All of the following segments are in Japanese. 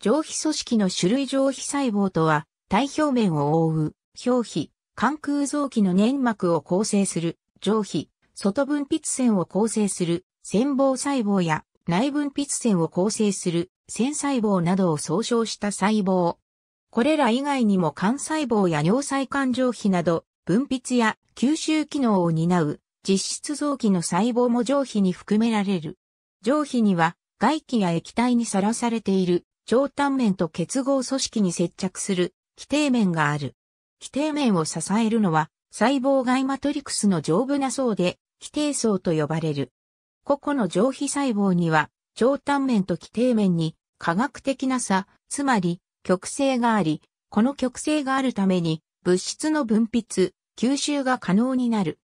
上皮組織の種類上皮細胞とは、体表面を覆う、表皮、関空臓器の粘膜を構成する、上皮、外分泌腺を構成する、腺胞細胞や内分泌腺を構成する、腺細胞などを総称した細胞。これら以外にも肝細胞や尿細管上皮など、分泌や吸収機能を担う、実質臓器の細胞も上皮に含められる。上皮には、外気や液体にさらされている上端面と結合組織に接着する基底面がある。基底面を支えるのは細胞外マトリクスの丈夫な層で基底層と呼ばれる。個々の上皮細胞には上端面と基底面に科学的な差、つまり極性があり、この極性があるために物質の分泌、吸収が可能になる。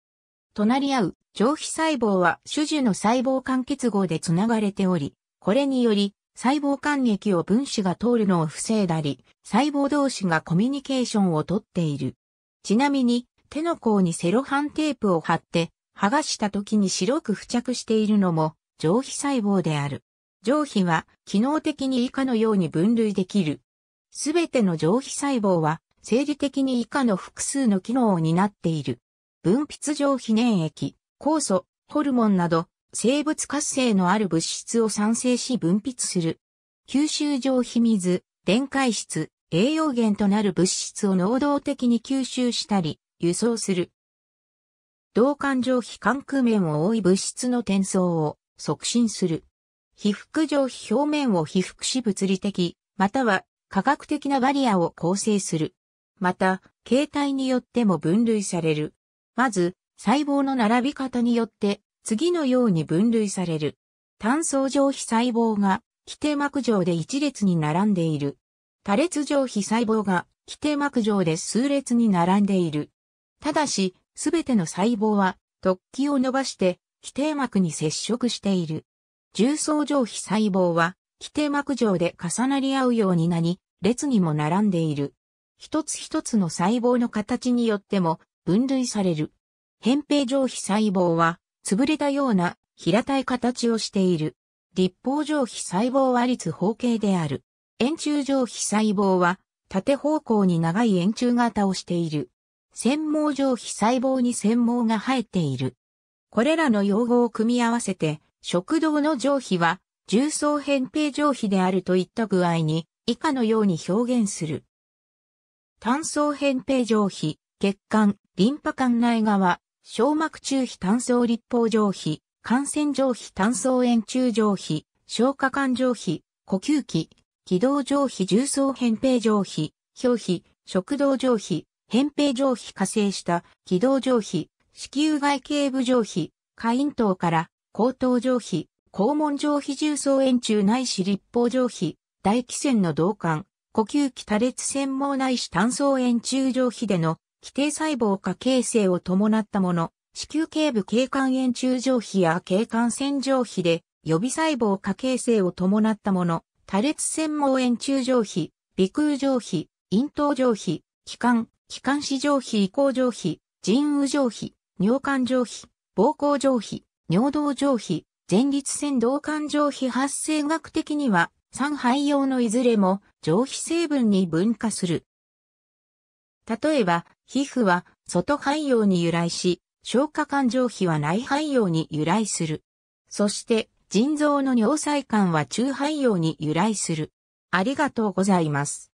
隣り合う上皮細胞は種々の細胞間結合でつながれており、これにより細胞間液を分子が通るのを防いだり、細胞同士がコミュニケーションをとっている。ちなみに、手の甲にセロハンテープを貼って、剥がした時に白く付着しているのも、上皮細胞である。上皮は、機能的に以下のように分類できる。すべての上皮細胞は、生理的に以下の複数の機能を担っている。分泌上皮粘液、酵素、ホルモンなど、生物活性のある物質を産生し分泌する。吸収上秘密、電解質、栄養源となる物質を能動的に吸収したり、輸送する。同感上皮管空面を覆い物質の転送を促進する。被覆上皮表面を被覆し物理的、または科学的なバリアを構成する。また、形態によっても分類される。まず、細胞の並び方によって次のように分類される。単層上皮細胞が、基底膜上で一列に並んでいる。多列上皮細胞が、基底膜上で数列に並んでいる。ただし、すべての細胞は、突起を伸ばして、基底膜に接触している。重層上皮細胞は、基底膜上で重なり合うようになり、列にも並んでいる。一つ一つの細胞の形によっても分類される。扁平上皮細胞は潰れたような平たい形をしている。立方上皮細胞は立方形である。円柱上皮細胞は縦方向に長い円柱型をしている。繊毛上皮細胞に繊毛が生えている。これらの用語を組み合わせて、食道の上皮は重層扁平上皮であるといった具合に以下のように表現する。単層扁平上皮、血管、リンパ管内側、小膜中皮単層立方上皮、感染上皮単層円柱上皮、消化管上皮、呼吸器、気道上皮重層扁平上皮、表皮、食道上皮、扁平上皮化成した気道上皮、子宮外頸部上皮、下咽頭から口頭上皮、肛門上皮重層円柱内視立方上皮、大気腺の導管、呼吸器多裂繊毛内視単層円柱上皮での規定細胞化形成を伴ったもの、子宮頸部経管炎中上皮や経管線上皮で、予備細胞化形成を伴ったもの、多裂線毛炎中上皮、鼻腔上皮、咽頭上皮、気管、気管支上皮移行上皮、腎羽上皮、尿管上皮、膀胱上皮、尿道上皮、前立腺導管上皮発生学的には、三肺用のいずれも上皮成分に分化する。例えば、皮膚は外肺葉に由来し、消化管上皮は内肺葉に由来する。そして腎臓の尿細管は中肺葉に由来する。ありがとうございます。